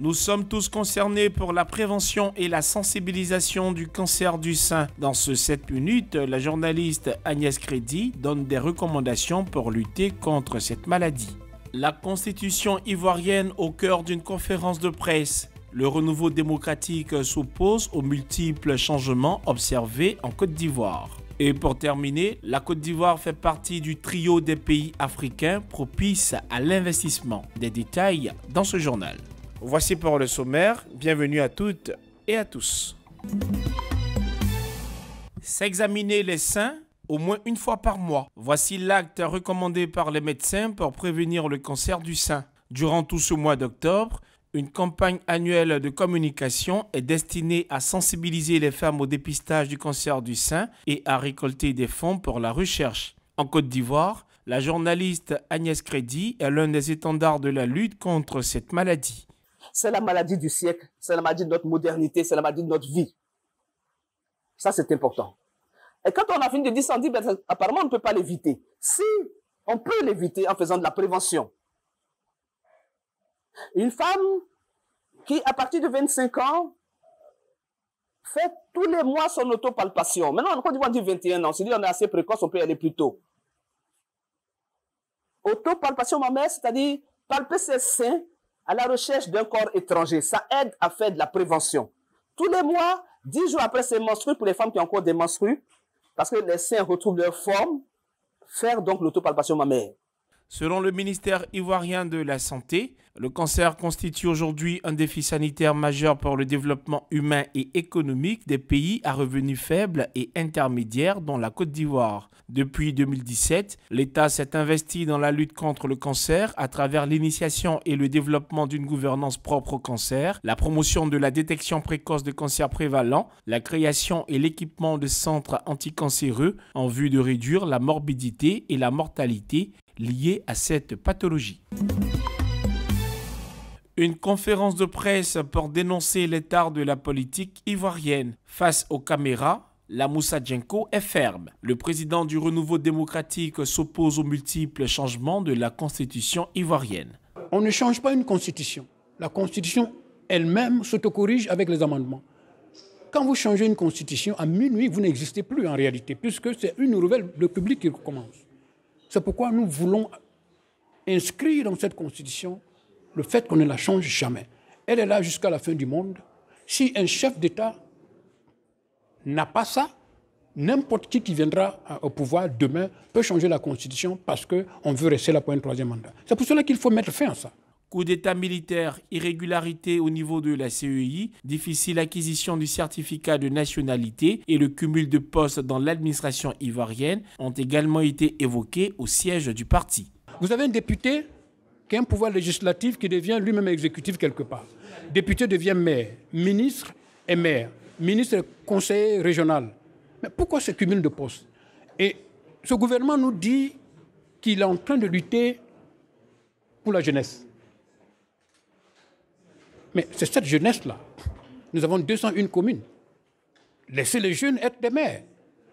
Nous sommes tous concernés pour la prévention et la sensibilisation du cancer du sein. Dans ce 7 minutes, la journaliste Agnès Crédit donne des recommandations pour lutter contre cette maladie. La constitution ivoirienne au cœur d'une conférence de presse. Le renouveau démocratique s'oppose aux multiples changements observés en Côte d'Ivoire. Et pour terminer, la Côte d'Ivoire fait partie du trio des pays africains propices à l'investissement. Des détails dans ce journal. Voici pour le sommaire. Bienvenue à toutes et à tous. S'examiner les seins au moins une fois par mois. Voici l'acte recommandé par les médecins pour prévenir le cancer du sein. Durant tout ce mois d'octobre, une campagne annuelle de communication est destinée à sensibiliser les femmes au dépistage du cancer du sein et à récolter des fonds pour la recherche. En Côte d'Ivoire, la journaliste Agnès Crédit est l'un des étendards de la lutte contre cette maladie. C'est la maladie du siècle, c'est la maladie de notre modernité, c'est la maladie de notre vie. Ça, c'est important. Et quand on a fini de dire apparemment, on ne peut pas l'éviter. Si, on peut l'éviter en faisant de la prévention. Une femme qui, à partir de 25 ans, fait tous les mois son autopalpation. Maintenant, quand on dit 21 ans, cest dire on est assez précoce, on peut y aller plus tôt. Autopalpation mère, c'est-à-dire palper ses seins à la recherche d'un corps étranger. Ça aide à faire de la prévention. Tous les mois, dix jours après c'est menstrues, pour les femmes qui ont encore des menstrues, parce que les seins retrouvent leur forme, faire donc l'autopalpation mammaire. Selon le ministère ivoirien de la Santé, le cancer constitue aujourd'hui un défi sanitaire majeur pour le développement humain et économique des pays à revenus faibles et intermédiaires dont la Côte d'Ivoire. Depuis 2017, l'État s'est investi dans la lutte contre le cancer à travers l'initiation et le développement d'une gouvernance propre au cancer, la promotion de la détection précoce de cancers prévalents, la création et l'équipement de centres anticancéreux en vue de réduire la morbidité et la mortalité liées à cette pathologie. Une conférence de presse pour dénoncer l'état de la politique ivoirienne face aux caméras. La Moussa Djenko est ferme. Le président du renouveau démocratique s'oppose aux multiples changements de la constitution ivoirienne. On ne change pas une constitution. La constitution elle-même s'autocorrige avec les amendements. Quand vous changez une constitution, à minuit, vous n'existez plus en réalité, puisque c'est une nouvelle, république qui recommence. C'est pourquoi nous voulons inscrire dans cette Constitution le fait qu'on ne la change jamais. Elle est là jusqu'à la fin du monde. Si un chef d'État n'a pas ça, n'importe qui qui viendra au pouvoir demain peut changer la Constitution parce qu'on veut rester là pour un troisième mandat. C'est pour cela qu'il faut mettre fin à ça. Coup d'État militaire, irrégularité au niveau de la CEI, difficile acquisition du certificat de nationalité et le cumul de postes dans l'administration ivoirienne ont également été évoqués au siège du parti. Vous avez un député qui a un pouvoir législatif qui devient lui-même exécutif quelque part. Député devient maire, ministre et maire, ministre et conseiller régional. Mais pourquoi ce cumul de postes Et ce gouvernement nous dit qu'il est en train de lutter pour la jeunesse. Mais c'est cette jeunesse-là. Nous avons 201 communes. Laissez les jeunes être des maires.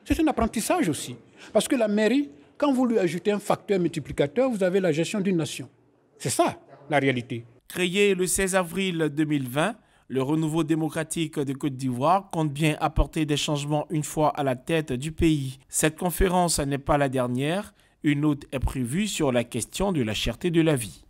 C'est un apprentissage aussi. Parce que la mairie, quand vous lui ajoutez un facteur multiplicateur, vous avez la gestion d'une nation. C'est ça, la réalité. Créé le 16 avril 2020, le renouveau démocratique de Côte d'Ivoire compte bien apporter des changements une fois à la tête du pays. Cette conférence n'est pas la dernière. Une autre est prévue sur la question de la cherté de la vie.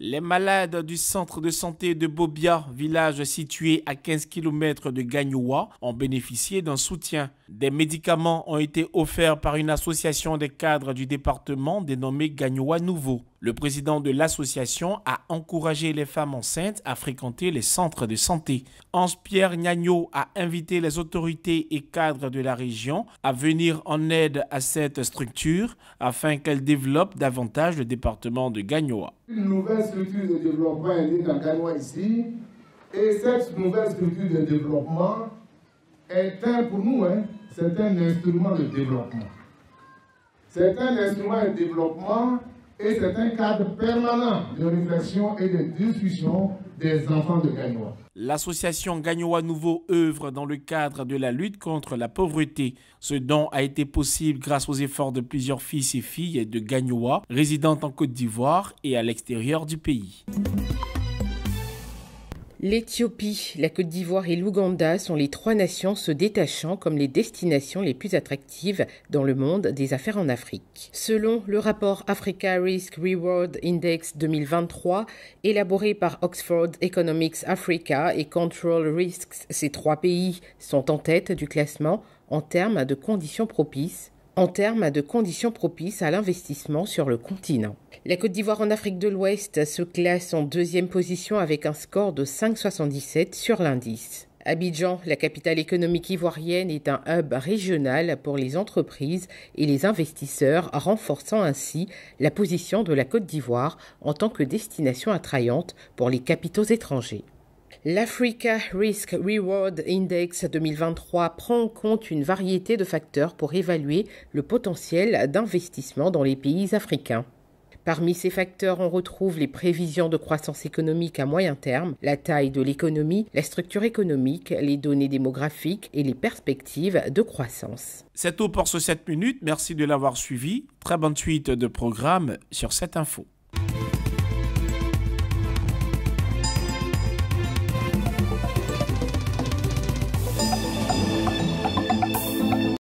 Les malades du centre de santé de Bobia, village situé à 15 km de Gagnoua, ont bénéficié d'un soutien. Des médicaments ont été offerts par une association des cadres du département dénommée Gagnoua Nouveau. Le président de l'association a encouragé les femmes enceintes à fréquenter les centres de santé. Hans-Pierre Gnagno a invité les autorités et cadres de la région à venir en aide à cette structure afin qu'elle développe davantage le département de Gagnoua structure de développement est née dans ici. Et cette nouvelle structure de développement est un, pour nous, hein, c'est un instrument de développement. C'est un instrument de développement et c'est un cadre permanent de réflexion et de discussion des enfants de Gagnois. L'association Gagnoa Nouveau œuvre dans le cadre de la lutte contre la pauvreté. Ce don a été possible grâce aux efforts de plusieurs fils et filles de Gagnois, résidant en Côte d'Ivoire et à l'extérieur du pays. L'Éthiopie, la Côte d'Ivoire et l'Ouganda sont les trois nations se détachant comme les destinations les plus attractives dans le monde des affaires en Afrique. Selon le rapport Africa Risk Reward Index 2023, élaboré par Oxford Economics Africa et Control Risks, ces trois pays sont en tête du classement en termes de conditions propices en termes de conditions propices à l'investissement sur le continent. La Côte d'Ivoire en Afrique de l'Ouest se classe en deuxième position avec un score de 5,77 sur l'indice. Abidjan, la capitale économique ivoirienne, est un hub régional pour les entreprises et les investisseurs, renforçant ainsi la position de la Côte d'Ivoire en tant que destination attrayante pour les capitaux étrangers. L'Africa Risk Reward Index 2023 prend en compte une variété de facteurs pour évaluer le potentiel d'investissement dans les pays africains. Parmi ces facteurs, on retrouve les prévisions de croissance économique à moyen terme, la taille de l'économie, la structure économique, les données démographiques et les perspectives de croissance. C'est tout pour ce 7 minutes. Merci de l'avoir suivi. Très bonne suite de programme sur cette info.